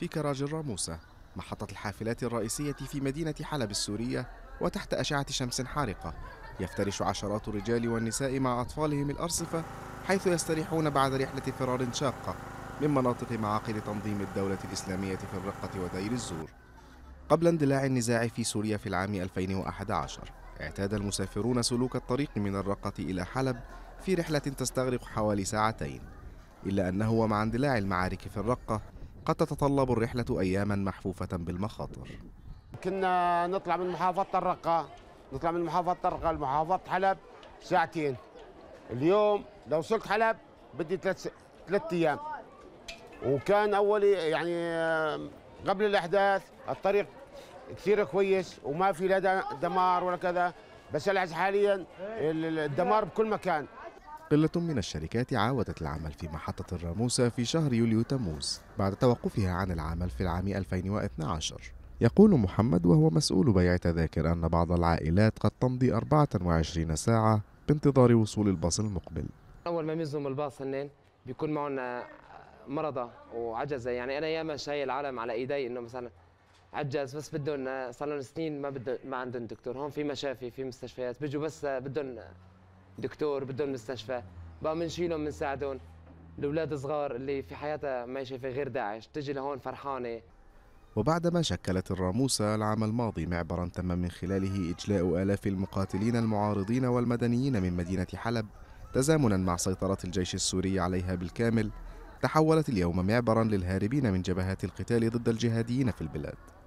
في كراج الراموسة محطة الحافلات الرئيسية في مدينة حلب السورية وتحت أشعة شمس حارقة يفترش عشرات الرجال والنساء مع أطفالهم الأرصفة حيث يستريحون بعد رحلة فرار شاقة من مناطق معاقل تنظيم الدولة الإسلامية في الرقة ودير الزور قبل اندلاع النزاع في سوريا في العام 2011 اعتاد المسافرون سلوك الطريق من الرقة إلى حلب في رحلة تستغرق حوالي ساعتين إلا أنه ومع اندلاع المعارك في الرقة قد تتطلب الرحلة أياما محفوفة بالمخاطر كنا نطلع من محافظة الرقة نطلع من محافظة الرقة لمحافظة حلب ساعتين اليوم لو وصلت حلب بدي ثلاث ثلاث أيام وكان أول يعني قبل الأحداث الطريق كثير كويس وما في لا دمار ولا كذا بس حاليا الدمار بكل مكان قلة من الشركات عاودت العمل في محطة الراموسة في شهر يوليو تموز بعد توقفها عن العمل في العام 2012 يقول محمد وهو مسؤول بيع تذاكر أن بعض العائلات قد تمضي 24 ساعة بانتظار وصول الباص المقبل أول ما ميزهم الباص هنين بيكون معنا آه، مرضى وعجزة يعني أنا ياما شايل العالم على إيدي إنه مثلا عجز بس بدهم آه، صار لهم سنين ما بدهم ما عندهم دكتور هون في مشافي في مستشفيات بيجوا بس آه، بدهم دكتور بدهم مستشفى بقى بنشيلهم بنساعدهم الاولاد الصغار اللي في حياتها ما شايفه غير داعش تجي لهون فرحانه وبعدما شكلت الراموسة العام الماضي معبرا تم من خلاله إجلاء آلاف المقاتلين المعارضين والمدنيين من مدينة حلب تزامنا مع سيطرة الجيش السوري عليها بالكامل تحولت اليوم معبرا للهاربين من جبهات القتال ضد الجهاديين في البلاد